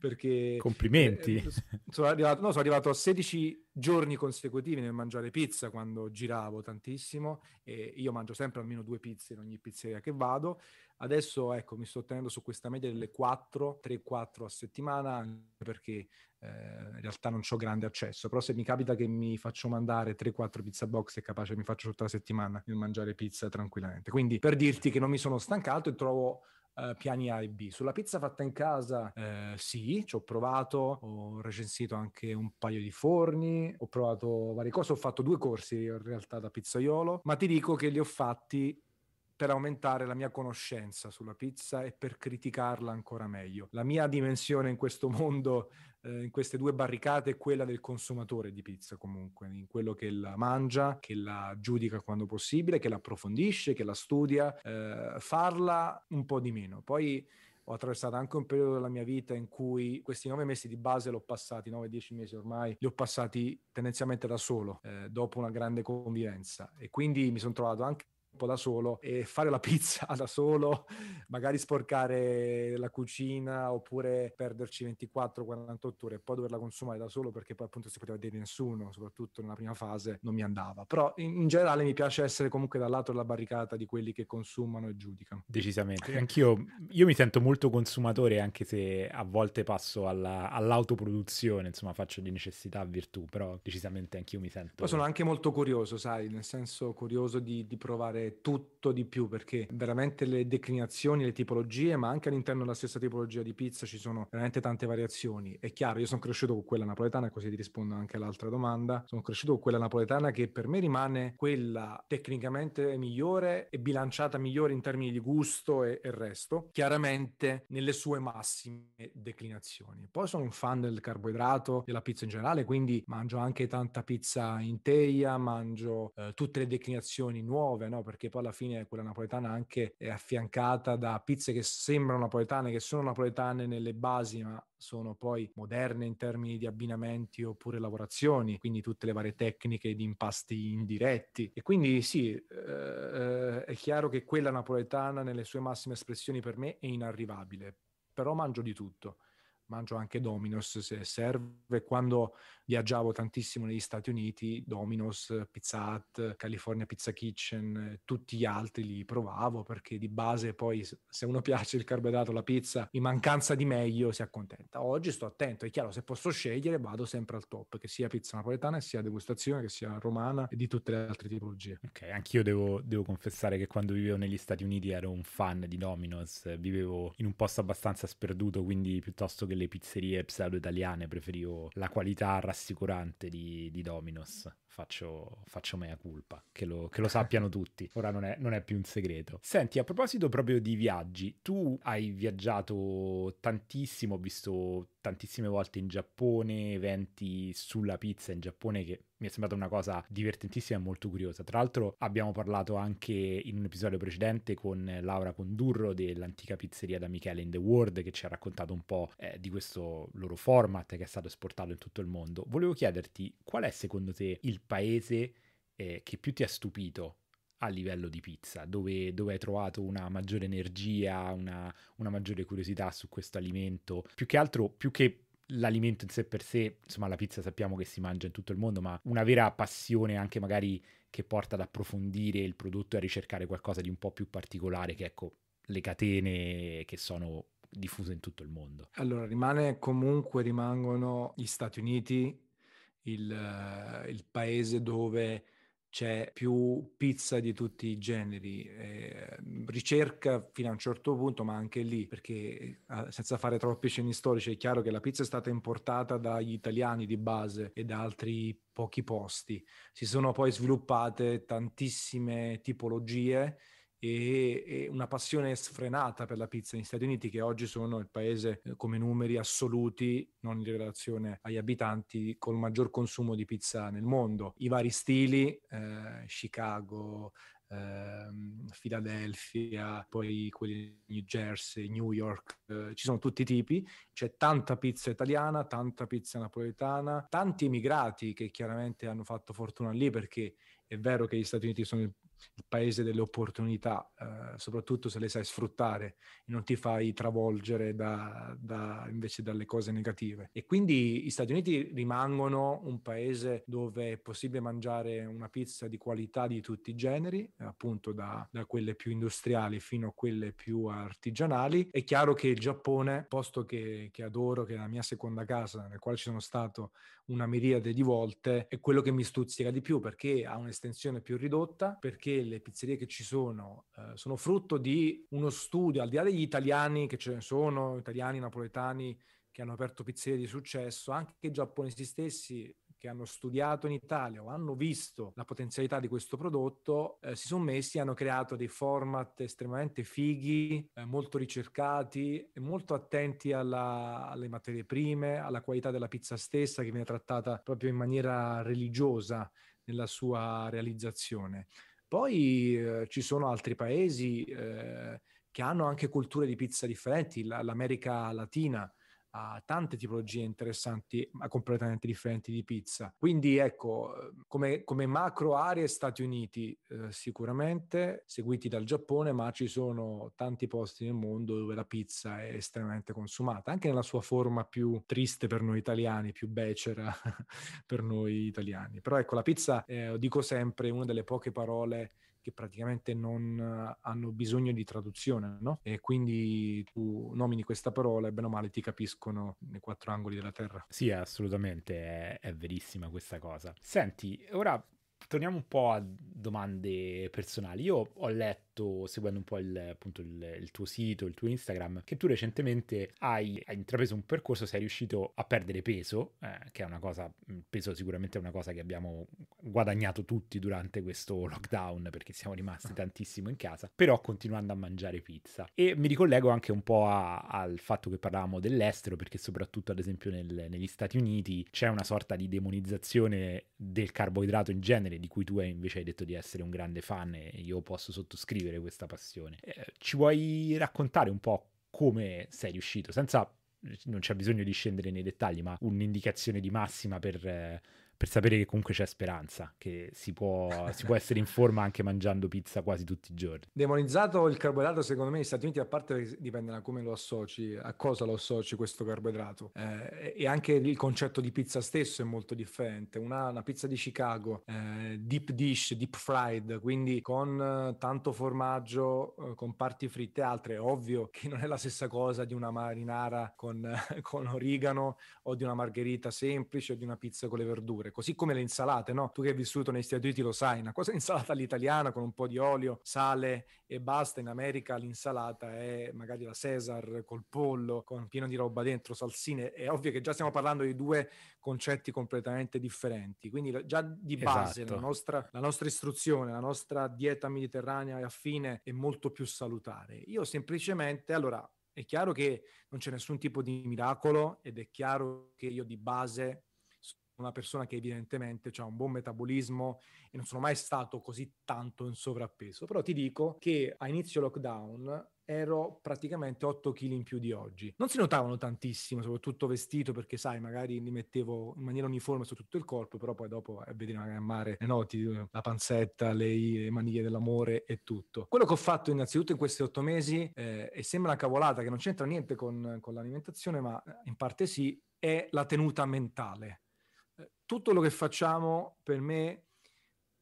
perché Complimenti! Eh, eh, sono, arrivato, no, sono arrivato a 16 giorni consecutivi nel mangiare pizza quando giravo tantissimo e io mangio sempre almeno due pizze in ogni pizzeria che va vado. Adesso ecco, mi sto tenendo su questa media delle 4, 3-4 a settimana perché eh, in realtà non ho grande accesso, però se mi capita che mi faccio mandare 3-4 pizza box è capace mi faccio tutta la settimana di mangiare pizza tranquillamente. Quindi per dirti che non mi sono stancato e trovo Uh, piani A e B. Sulla pizza fatta in casa, uh, sì, ci ho provato, ho recensito anche un paio di forni, ho provato varie cose, ho fatto due corsi in realtà da pizzaiolo, ma ti dico che li ho fatti per aumentare la mia conoscenza sulla pizza e per criticarla ancora meglio. La mia dimensione in questo mondo, eh, in queste due barricate, è quella del consumatore di pizza comunque, in quello che la mangia, che la giudica quando possibile, che la approfondisce, che la studia, eh, farla un po' di meno. Poi ho attraversato anche un periodo della mia vita in cui questi nove mesi di base l'ho passati, nove, dieci mesi ormai, li ho passati tendenzialmente da solo, eh, dopo una grande convivenza. E quindi mi sono trovato anche da solo e fare la pizza da solo, magari sporcare la cucina oppure perderci 24-48 ore e poi doverla consumare da solo perché poi appunto si poteva vedere nessuno, soprattutto nella prima fase non mi andava. Però in, in generale mi piace essere comunque dal lato della barricata di quelli che consumano e giudicano. Decisamente, anch'io io mi sento molto consumatore anche se a volte passo alla, all'autoproduzione, insomma faccio di necessità virtù, però decisamente anch'io mi sento... Poi sono anche molto curioso, sai, nel senso curioso di, di provare tutto di più perché veramente le declinazioni, le tipologie, ma anche all'interno della stessa tipologia di pizza ci sono veramente tante variazioni. È chiaro, io sono cresciuto con quella napoletana, così ti rispondo anche all'altra domanda. Sono cresciuto con quella napoletana che per me rimane quella tecnicamente migliore e bilanciata migliore in termini di gusto e, e resto, chiaramente nelle sue massime declinazioni. Poi sono un fan del carboidrato, della pizza in generale, quindi mangio anche tanta pizza in teglia, mangio eh, tutte le declinazioni nuove, no? perché poi alla fine quella napoletana anche è affiancata da pizze che sembrano napoletane, che sono napoletane nelle basi, ma sono poi moderne in termini di abbinamenti oppure lavorazioni, quindi tutte le varie tecniche di impasti indiretti. E quindi sì, eh, eh è chiaro che quella napoletana nelle sue massime espressioni per me è inarrivabile, però mangio di tutto mangio anche Domino's se serve. Quando viaggiavo tantissimo negli Stati Uniti, Domino's, Pizza Hut, California Pizza Kitchen, tutti gli altri li provavo perché di base poi se uno piace il carboidrato, la pizza, in mancanza di meglio si accontenta. Oggi sto attento, è chiaro, se posso scegliere vado sempre al top, che sia pizza napoletana, sia degustazione, che sia romana e di tutte le altre tipologie. Ok, anch'io devo, devo confessare che quando vivevo negli Stati Uniti ero un fan di Domino's, vivevo in un posto abbastanza sperduto, quindi piuttosto che delle pizzerie pseudo italiane, preferivo la qualità rassicurante di, di Domino's faccio, faccio mea culpa, che lo, che lo sappiano tutti, ora non è, non è, più un segreto. Senti, a proposito proprio di viaggi, tu hai viaggiato tantissimo, ho visto tantissime volte in Giappone, eventi sulla pizza in Giappone che mi è sembrata una cosa divertentissima e molto curiosa. Tra l'altro abbiamo parlato anche in un episodio precedente con Laura Condurro dell'antica pizzeria da Michele in The World che ci ha raccontato un po' eh, di questo loro format che è stato esportato in tutto il mondo. Volevo chiederti qual è secondo te il paese eh, che più ti ha stupito a livello di pizza, dove, dove hai trovato una maggiore energia, una, una, maggiore curiosità su questo alimento, più che altro, più che l'alimento in sé per sé, insomma la pizza sappiamo che si mangia in tutto il mondo, ma una vera passione anche magari che porta ad approfondire il prodotto e a ricercare qualcosa di un po' più particolare che ecco le catene che sono diffuse in tutto il mondo. Allora rimane comunque rimangono gli Stati Uniti, il, eh, il paese dove c'è più pizza di tutti i generi, eh, ricerca fino a un certo punto, ma anche lì, perché eh, senza fare troppi cenni storici, è chiaro che la pizza è stata importata dagli italiani di base e da altri pochi posti. Si sono poi sviluppate tantissime tipologie e, e, una passione sfrenata per la pizza negli Stati Uniti, che oggi sono il paese eh, come numeri assoluti, non in relazione agli abitanti, col maggior consumo di pizza nel mondo. I vari stili, eh, Chicago, ehm, Philadelphia, poi quelli di New Jersey, New York, eh, ci sono tutti i tipi, c'è tanta pizza italiana, tanta pizza napoletana, tanti emigrati che chiaramente hanno fatto fortuna lì perché è vero che gli Stati Uniti sono il il paese delle opportunità, eh, soprattutto se le sai sfruttare, non ti fai travolgere da, da, invece dalle cose negative. E quindi gli Stati Uniti rimangono un paese dove è possibile mangiare una pizza di qualità di tutti i generi, appunto da, da quelle più industriali fino a quelle più artigianali. È chiaro che il Giappone, posto che, che adoro, che è la mia seconda casa, nel quale ci sono stato una miriade di volte, è quello che mi stuzzica di più perché ha un'estensione più ridotta, perché che le pizzerie che ci sono eh, sono frutto di uno studio, al di là degli italiani che ce ne sono, italiani, napoletani che hanno aperto pizzerie di successo, anche i giapponesi stessi che hanno studiato in Italia o hanno visto la potenzialità di questo prodotto, eh, si sono messi e hanno creato dei format estremamente fighi, eh, molto ricercati e molto attenti alla, alle materie prime, alla qualità della pizza stessa che viene trattata proprio in maniera religiosa nella sua realizzazione. Poi eh, ci sono altri paesi eh, che hanno anche culture di pizza differenti, l- l'America Latina, ha tante tipologie interessanti ma completamente differenti di pizza. Quindi ecco, come, come macro aree Stati Uniti eh, sicuramente, seguiti dal Giappone, ma ci sono tanti posti nel mondo dove la pizza è estremamente consumata, anche nella sua forma più triste per noi italiani, più becera per noi italiani. Però ecco, la pizza, eh, dico sempre, è una delle poche parole che praticamente non eh, hanno bisogno di traduzione, no? E quindi tu nomini questa parola e bene o male ti capiscono nei quattro angoli della Terra. Sì, assolutamente, è, è verissima questa cosa. Senti, ora torniamo un po' a domande personali. Io ho letto fatto seguendo un po' il, appunto, il, il, tuo sito, il tuo Instagram, che tu recentemente hai, hai intrapreso un percorso, sei riuscito a perdere peso, eh, che è una cosa, peso sicuramente è una cosa che abbiamo guadagnato tutti durante questo lockdown perché siamo rimasti tantissimo in casa, però continuando a mangiare pizza. E mi ricollego anche un po' a, al fatto che parlavamo dell'estero, perché soprattutto ad esempio nel, negli Stati Uniti c'è una sorta di demonizzazione del carboidrato in genere, di cui tu hai invece hai detto di essere un grande fan e io posso sottoscrivere vivere questa passione. Eh, ci vuoi raccontare un po' come sei riuscito, senza non c'è bisogno di scendere nei dettagli, ma un'indicazione di massima per eh, per sapere che comunque c'è speranza, che si può, si può essere in forma anche mangiando pizza quasi tutti i giorni. Demonizzato il carboidrato, secondo me, negli Stati Uniti, a parte dipende da come lo associ, a cosa lo associ questo carboidrato. Eh, e anche il concetto di pizza stesso è molto differente. Una, una pizza di Chicago, eh, deep dish, deep fried, quindi con eh, tanto formaggio, eh, con parti fritte e altre, è ovvio che non è la stessa cosa di una marinara con, con origano o di una margherita semplice o di una pizza con le verdure sapere, così come le insalate, no? Tu che hai vissuto negli Stati Uniti lo sai, una cosa è insalata all'italiana con un po' di olio, sale e basta, in America l'insalata è magari la Cesar col pollo, con pieno di roba dentro, salsine, è ovvio che già stiamo parlando di due concetti completamente differenti, quindi già di base esatto. la, nostra, la nostra istruzione, la nostra dieta mediterranea e affine è molto più salutare. Io semplicemente, allora, è chiaro che non c'è nessun tipo di miracolo ed è chiaro che io di base una persona che evidentemente ha un buon metabolismo e non sono mai stato così tanto in sovrappeso, però ti dico che a inizio lockdown ero praticamente 8 kg in più di oggi. Non si notavano tantissimo, soprattutto vestito, perché sai, magari li mettevo in maniera uniforme su tutto il corpo, però poi dopo eh, vedi magari a mare eh eh, eh, le noti, la panzetta, le, le maniglie dell'amore e tutto. Quello che ho fatto innanzitutto in questi otto mesi, eh, e sembra una cavolata che non c'entra niente con, con l'alimentazione, ma in parte sì, è la tenuta mentale tutto quello che facciamo per me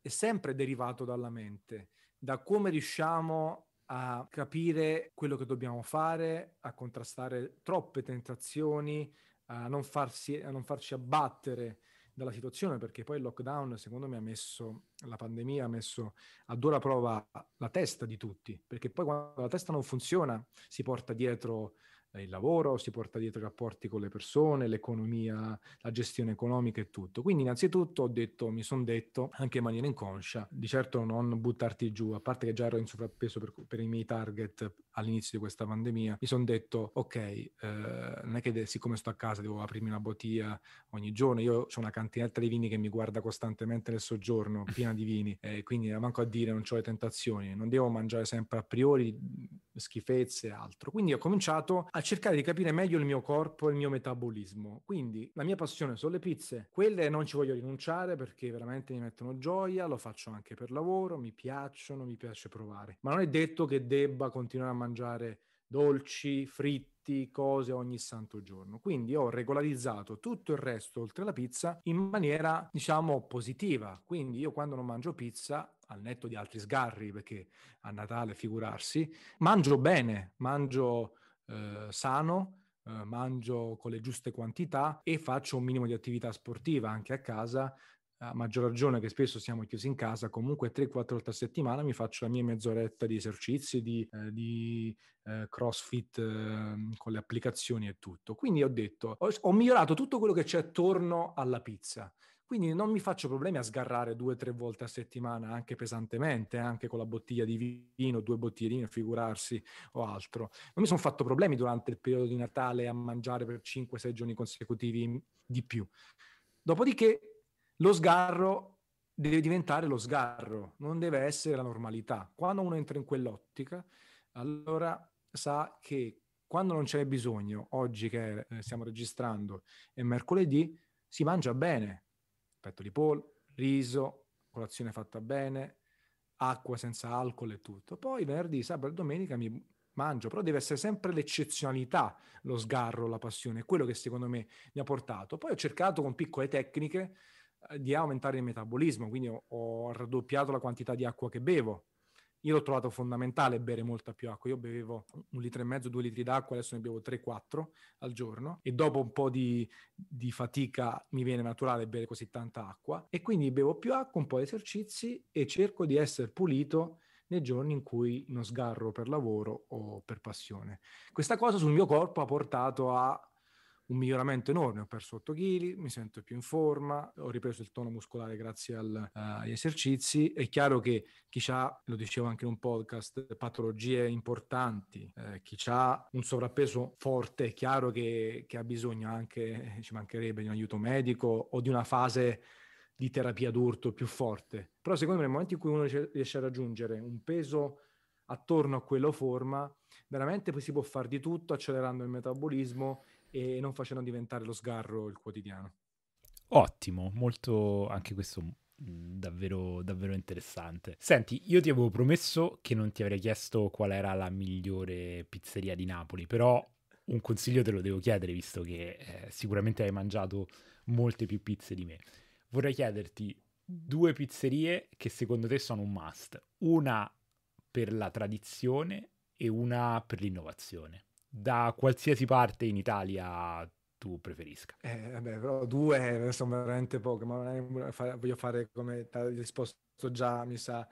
è sempre derivato dalla mente, da come riusciamo a capire quello che dobbiamo fare, a contrastare troppe tentazioni, a non, farsi, a non farci abbattere dalla situazione, perché poi il lockdown, secondo me, ha messo la pandemia, ha messo a dura prova la testa di tutti, perché poi quando la testa non funziona si porta dietro eh, il lavoro, si porta dietro i rapporti con le persone, l'economia, la gestione economica e tutto. Quindi innanzitutto ho detto, mi sono detto, anche in maniera inconscia, di certo non buttarti giù, a parte che già ero in sovrappeso per, per i miei target all'inizio di questa pandemia, mi sono detto, ok, eh, non è che siccome sto a casa devo aprirmi una bottiglia ogni giorno, io ho una cantinetta di vini che mi guarda costantemente nel soggiorno, piena di vini, eh, quindi manco a dire non ho le tentazioni, non devo mangiare sempre a priori mm, schifezze e altro. Quindi ho cominciato a cercare di capire meglio il mio corpo e il mio metabolismo. Quindi la mia passione sono le pizze. Quelle non ci voglio rinunciare perché veramente mi mettono gioia, lo faccio anche per lavoro, mi piacciono, mi piace provare. Ma non è detto che debba continuare a mangiare dolci, fritti cose ogni santo giorno. Quindi ho regolarizzato tutto il resto oltre la pizza in maniera, diciamo, positiva. Quindi io quando non mangio pizza, al netto di altri sgarri, perché a Natale figurarsi, mangio bene, mangio eh, sano, eh, mangio con le giuste quantità e faccio un minimo di attività sportiva anche a casa, a maggior ragione che spesso siamo chiusi in casa, comunque 3-4 volte a settimana mi faccio la mia mezz'oretta di esercizi, di, eh, di eh, crossfit eh, con le applicazioni e tutto. Quindi ho detto, ho, ho, migliorato tutto quello che c'è attorno alla pizza. Quindi non mi faccio problemi a sgarrare due o tre volte a settimana, anche pesantemente, anche con la bottiglia di vino, due bottiglie di vino, figurarsi o altro. Non mi sono fatto problemi durante il periodo di Natale a mangiare per 5-6 giorni consecutivi di più. Dopodiché lo sgarro deve diventare lo sgarro, non deve essere la normalità. Quando uno entra in quell'ottica, allora sa che quando non ce n'è bisogno, oggi che eh, stiamo registrando è mercoledì, si mangia bene, petto di Paul, riso, colazione fatta bene, acqua senza alcol e tutto. Poi venerdì, sabato e domenica mi mangio, però deve essere sempre l'eccezionalità, lo sgarro, la passione, quello che secondo me mi ha portato. Poi ho cercato con piccole tecniche eh, di aumentare il metabolismo, quindi ho raddoppiato la quantità di acqua che bevo, io l'ho trovato fondamentale bere molta più acqua. Io bevevo un litro e mezzo, due litri d'acqua, adesso ne bevo 3-4 al giorno e dopo un po' di, di fatica mi viene naturale bere così tanta acqua e quindi bevo più acqua, un po' di esercizi e cerco di essere pulito nei giorni in cui non sgarro per lavoro o per passione. Questa cosa sul mio corpo ha portato a un miglioramento enorme, ho perso 8 kg, mi sento più in forma, ho ripreso il tono muscolare grazie al, uh, agli esercizi. È chiaro che chi ha, lo dicevo anche in un podcast, patologie importanti, eh, chi ha un sovrappeso forte, è chiaro che, che ha bisogno anche, eh, ci mancherebbe, di un aiuto medico o di una fase di terapia d'urto più forte. Però secondo me nel momento in cui uno riesce a raggiungere un peso attorno a quello forma, veramente poi si può fare di tutto accelerando il metabolismo e non facendo diventare lo sgarro il quotidiano. Ottimo, molto anche questo mm, davvero, davvero interessante. Senti, io ti avevo promesso che non ti avrei chiesto qual era la migliore pizzeria di Napoli, però un consiglio te lo devo chiedere, visto che eh, sicuramente hai mangiato molte più pizze di me. Vorrei chiederti due pizzerie che secondo te sono un must, una per la tradizione e una per l'innovazione da qualsiasi parte in Italia tu preferisca. Eh, vabbè, eh però due eh, sono veramente poche, ma voglio fare come ti ho risposto già, mi sa,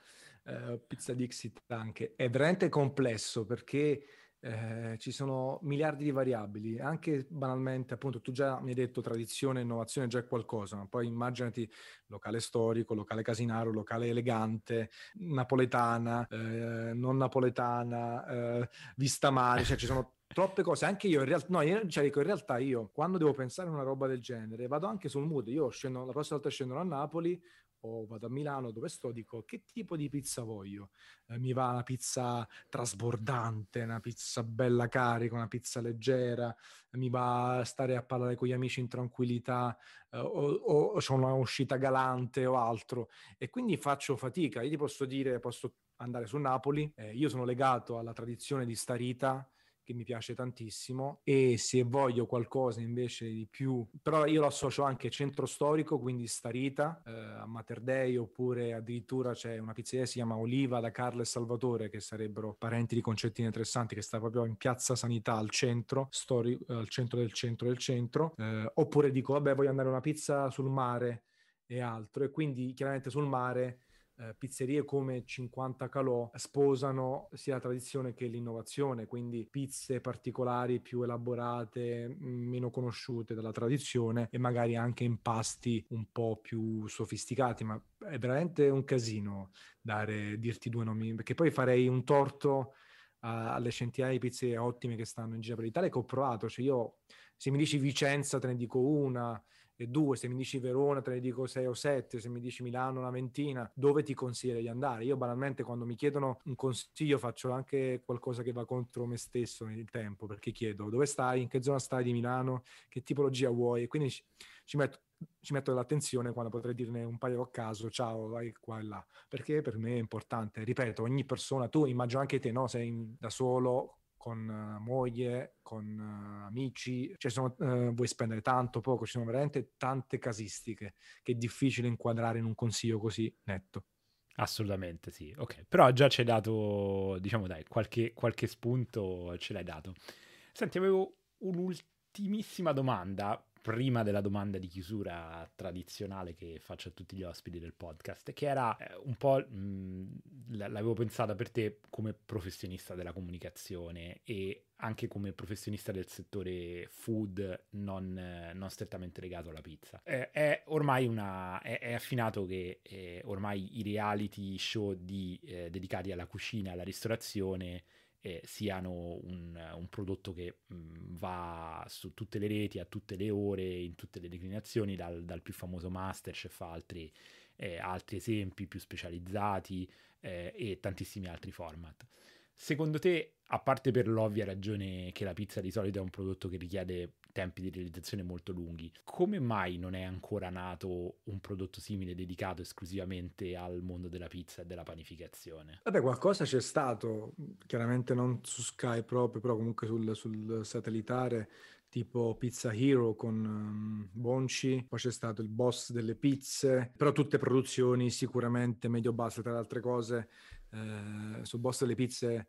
eh, Pizza Dixit anche. È veramente complesso perché eh, ci sono miliardi di variabili, anche banalmente, appunto, tu già mi hai detto tradizione, innovazione, già è qualcosa, ma poi immaginati locale storico, locale casinaro, locale elegante, napoletana, eh, non napoletana, eh, vista mare, cioè ci sono troppe cose. Anche io, in realtà, no, in, cioè, dico, in realtà io quando devo pensare a una roba del genere vado anche sul mood. Io scendo, la prossima volta scendo a Napoli o vado a Milano dove sto, dico che tipo di pizza voglio? Eh, mi va una pizza trasbordante, una pizza bella carica, una pizza leggera, mi va stare a parlare con gli amici in tranquillità eh, o, o, o una uscita galante o altro. E quindi faccio fatica. Io ti posso dire, posso andare su Napoli, eh, io sono legato alla tradizione di Starita, che mi piace tantissimo e se voglio qualcosa invece di più, però io lo associo anche centro storico, quindi Starita, eh, a Materdei oppure addirittura c'è una pizzeria che si chiama Oliva da Carlo e Salvatore che sarebbero parenti di Concettini Interessanti che sta proprio in Piazza Sanità al centro, stori- al centro del centro del centro, eh, oppure dico vabbè voglio andare a una pizza sul mare e altro e quindi chiaramente sul mare eh, pizzerie come 50 Calò sposano sia la tradizione che l'innovazione, quindi pizze particolari più elaborate, mm, meno conosciute dalla tradizione e magari anche impasti un po' più sofisticati, ma è veramente un casino dare, dirti due nomi, perché poi farei un torto alle centinaia di pizzerie ottime che stanno in giro per l'Italia che ho provato. Cioè io, se mi dici Vicenza, te ne dico una, e due, se mi dici Verona te ne dico sei o sette, se mi dici Milano una ventina, dove ti consiglio di andare? Io banalmente quando mi chiedono un consiglio faccio anche qualcosa che va contro me stesso nel tempo, perché chiedo dove stai, in che zona stai di Milano, che tipologia vuoi, e quindi ci, ci metto ci metto dell'attenzione quando potrei dirne un paio a caso, ciao, vai qua e là, perché per me è importante, ripeto, ogni persona, tu immagino anche te, no? sei in, da solo con eh, moglie, con eh, amici, cioè sono, eh, vuoi spendere tanto, poco, ci sono veramente tante casistiche che è difficile inquadrare in un consiglio così netto. Assolutamente sì, ok, però già ci hai dato, diciamo dai, qualche, qualche spunto ce l'hai dato. Senti, avevo un'ultimissima domanda prima della domanda di chiusura tradizionale che faccio a tutti gli ospiti del podcast, che era eh, un po', mh, mm, l'avevo pensata per te come professionista della comunicazione e anche come professionista del settore food non, non strettamente legato alla pizza. È, eh, è ormai una, è, è affinato che eh, ormai i reality show di, eh, dedicati alla cucina, alla ristorazione, eh, siano un, un, prodotto che mh, va su tutte le reti, a tutte le ore, in tutte le declinazioni, dal, dal più famoso Masterchef a altri, eh, altri esempi più specializzati eh, e tantissimi altri format. Secondo te, a parte per l'ovvia ragione che la pizza di solito è un prodotto che richiede tempi di realizzazione molto lunghi. Come mai non è ancora nato un prodotto simile dedicato esclusivamente al mondo della pizza e della panificazione? Vabbè, qualcosa c'è stato, chiaramente non su Sky proprio, però comunque sul, sul satellitare tipo Pizza Hero con um, Bonci, poi c'è stato il boss delle pizze, però tutte produzioni sicuramente medio-basse, tra le altre cose eh, sul boss delle pizze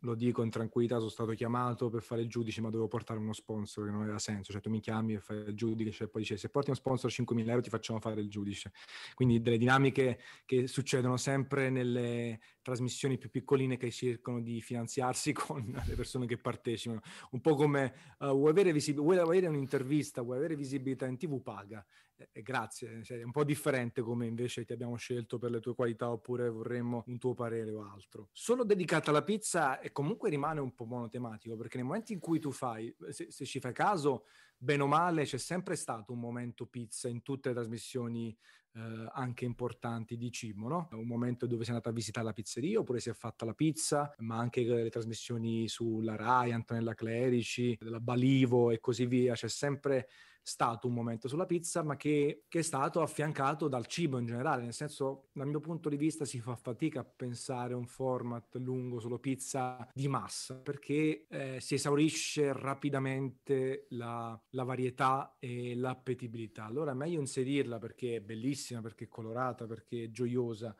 lo dico in tranquillità, sono stato chiamato per fare il giudice, ma dovevo portare uno sponsor che non aveva senso. Cioè, tu mi chiami per fare il giudice, cioè, poi dice se porti uno sponsor 5.000 euro ti facciamo fare il giudice. Quindi delle dinamiche che succedono sempre nelle trasmissioni più piccoline che cercano di finanziarsi con le persone che partecipano. Un po' come uh, vuoi, avere visib- vuoi avere un'intervista, vuoi avere visibilità in tv, paga. Eh, eh, grazie, cioè, eh, è un po' differente come invece ti abbiamo scelto per le tue qualità oppure vorremmo un tuo parere o altro. Solo dedicata alla pizza e comunque rimane un po' monotematico perché nei momenti in cui tu fai, eh, se, se ci fai caso, bene o male c'è sempre stato un momento pizza in tutte le trasmissioni eh, anche importanti di cibo, no? Un momento dove si è andata a visitare la pizzeria oppure si è fatta la pizza, ma anche le trasmissioni sulla RAI, Antonella Clerici, la Balivo e così via, c'è sempre stato un momento sulla pizza, ma che, che, è stato affiancato dal cibo in generale. Nel senso, dal mio punto di vista, si fa fatica a pensare a un format lungo solo pizza di massa, perché eh, si esaurisce rapidamente la, la, varietà e l'appetibilità. Allora è meglio inserirla perché è bellissima, perché è colorata, perché è gioiosa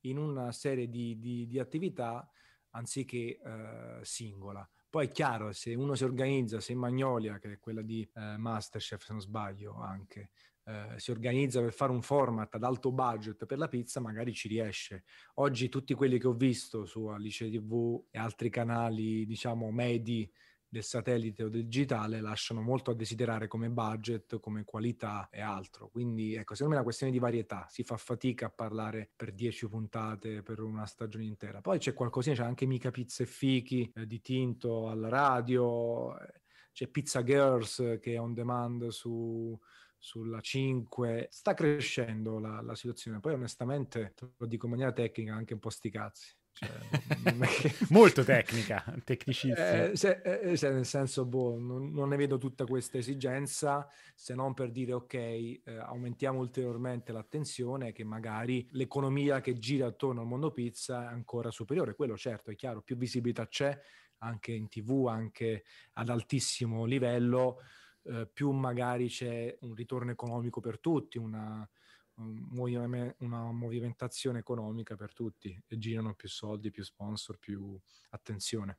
in una serie di, di, di attività anziché eh, singola. Poi è chiaro, se uno si organizza, se Magnolia, che è quella di eh, Masterchef se non sbaglio anche, eh, si organizza per fare un format ad alto budget per la pizza, magari ci riesce. Oggi tutti quelli che ho visto su Alice TV e altri canali, diciamo, medi del satellite o del digitale lasciano molto a desiderare come budget, come qualità e altro. Quindi ecco, secondo me è una questione di varietà, si fa fatica a parlare per dieci puntate, per una stagione intera. Poi c'è qualcosina, c'è anche mica pizza e fichi eh, di Tinto alla radio, eh, c'è Pizza Girls che è on demand su sulla 5 sta crescendo la, la, situazione poi onestamente lo dico in maniera tecnica anche un po' sti cazzi cioè, molto tecnica, tecnicissima. Eh, se, eh, se nel senso, boh, non, non, ne vedo tutta questa esigenza se non per dire ok, eh, aumentiamo ulteriormente l'attenzione che magari l'economia che gira attorno al mondo pizza è ancora superiore. Quello certo, è chiaro, più visibilità c'è anche in tv, anche ad altissimo livello, eh, più magari c'è un ritorno economico per tutti, una un una movimentazione economica per tutti e girano più soldi, più sponsor, più attenzione.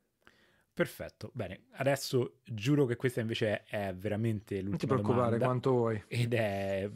Perfetto, bene, adesso giuro che questa invece è veramente l'ultima Non ti preoccupare, domanda, quanto vuoi. Ed è,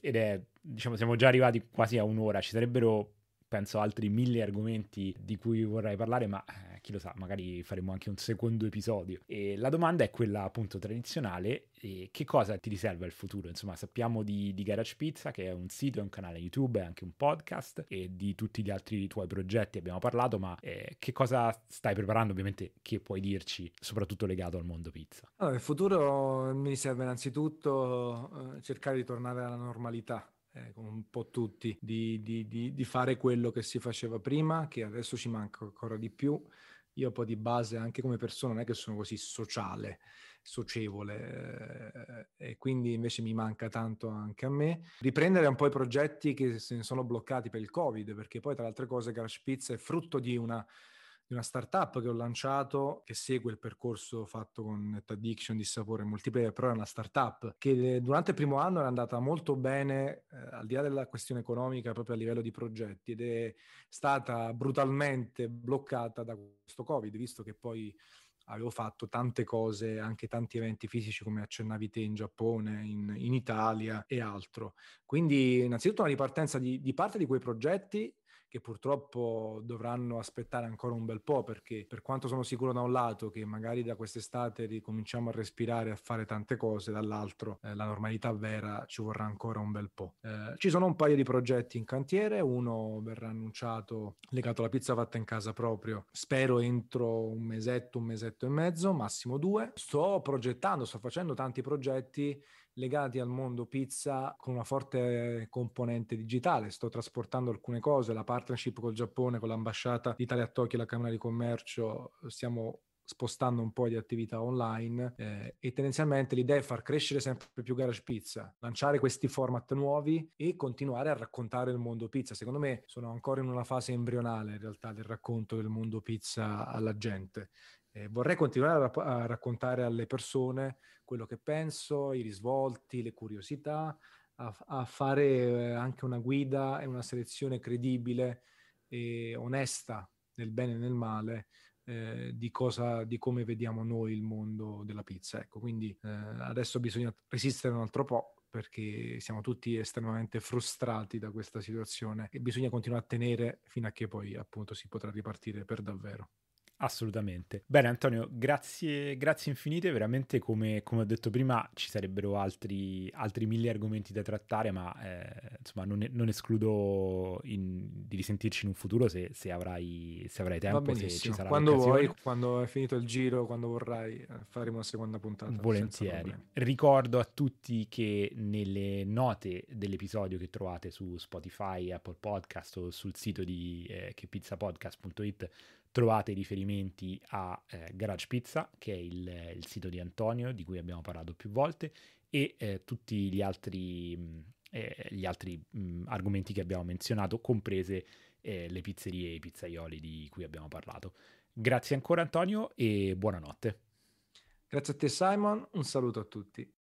ed è, diciamo, siamo già arrivati quasi a un'ora, ci sarebbero penso altri mille argomenti di cui vorrei parlare, ma eh, chi lo sa, magari faremo anche un secondo episodio. E la domanda è quella appunto tradizionale, che cosa ti riserva il futuro? Insomma, sappiamo di, di Garage Pizza, che è un sito, è un canale YouTube, è anche un podcast, e di tutti gli altri tuoi progetti abbiamo parlato, ma eh, che cosa stai preparando ovviamente, che puoi dirci, soprattutto legato al mondo pizza? Allora, il futuro mi serve innanzitutto eh, cercare di tornare alla normalità eh, un po' tutti, di, di, di, di, fare quello che si faceva prima, che adesso ci manca ancora di più. Io poi di base, anche come persona, non è che sono così sociale, socievole, eh, e quindi invece mi manca tanto anche a me. Riprendere un po' i progetti che se ne sono bloccati per il Covid, perché poi tra le altre cose Garage Pizza è frutto di una una startup che ho lanciato che segue il percorso fatto con Net Addiction, Dissapore e Multiplayer, però è una startup che eh, durante il primo anno è andata molto bene, eh, al di là della questione economica, proprio a livello di progetti, ed è stata brutalmente bloccata da questo Covid, visto che poi avevo fatto tante cose, anche tanti eventi fisici come accennavi te in Giappone, in, in Italia e altro. Quindi innanzitutto una ripartenza di, di parte di quei progetti che purtroppo dovranno aspettare ancora un bel po' perché per quanto sono sicuro da un lato che magari da quest'estate ricominciamo a respirare, a fare tante cose, dall'altro eh, la normalità vera ci vorrà ancora un bel po'. Eh, ci sono un paio di progetti in cantiere, uno verrà annunciato legato alla pizza fatta in casa proprio, spero entro un mesetto, un mesetto e mezzo, massimo due. Sto progettando, sto facendo tanti progetti legati al mondo pizza con una forte componente digitale. Sto trasportando alcune cose, la partnership col Giappone, con l'ambasciata d'Italia a Tokyo e la Camera di Commercio, stiamo spostando un po' di attività online eh, e tendenzialmente l'idea è far crescere sempre più Garage Pizza, lanciare questi format nuovi e continuare a raccontare il mondo pizza. Secondo me sono ancora in una fase embrionale in realtà del racconto del mondo pizza alla gente eh, vorrei continuare a, rapp- a, raccontare alle persone quello che penso, i risvolti, le curiosità, a, a fare eh, anche una guida e una selezione credibile e onesta nel bene e nel male eh, di, cosa, di come vediamo noi il mondo della pizza. Ecco, quindi eh, adesso bisogna resistere un altro po' perché siamo tutti estremamente frustrati da questa situazione e bisogna continuare a tenere fino a che poi appunto si potrà ripartire per davvero. Assolutamente. Bene Antonio, grazie, grazie infinite, veramente come, come, ho detto prima ci sarebbero altri, altri mille argomenti da trattare, ma eh, insomma non, non escludo in, di risentirci in un futuro se, se, avrai, se avrai, tempo, se ci sarà Quando l'occasione. vuoi, quando è finito il giro, quando vorrai, eh, faremo la seconda puntata. Volentieri. Ricordo a tutti che nelle note dell'episodio che trovate su Spotify, Apple Podcast o sul sito di eh, chepizzapodcast.it trovate i riferimenti a eh, Garage Pizza, che è il, il, sito di Antonio, di cui abbiamo parlato più volte, e eh, tutti gli altri, mh, eh, gli altri mh, argomenti che abbiamo menzionato, comprese eh, le pizzerie e i pizzaioli di cui abbiamo parlato. Grazie ancora Antonio e buonanotte. Grazie a te Simon, un saluto a tutti.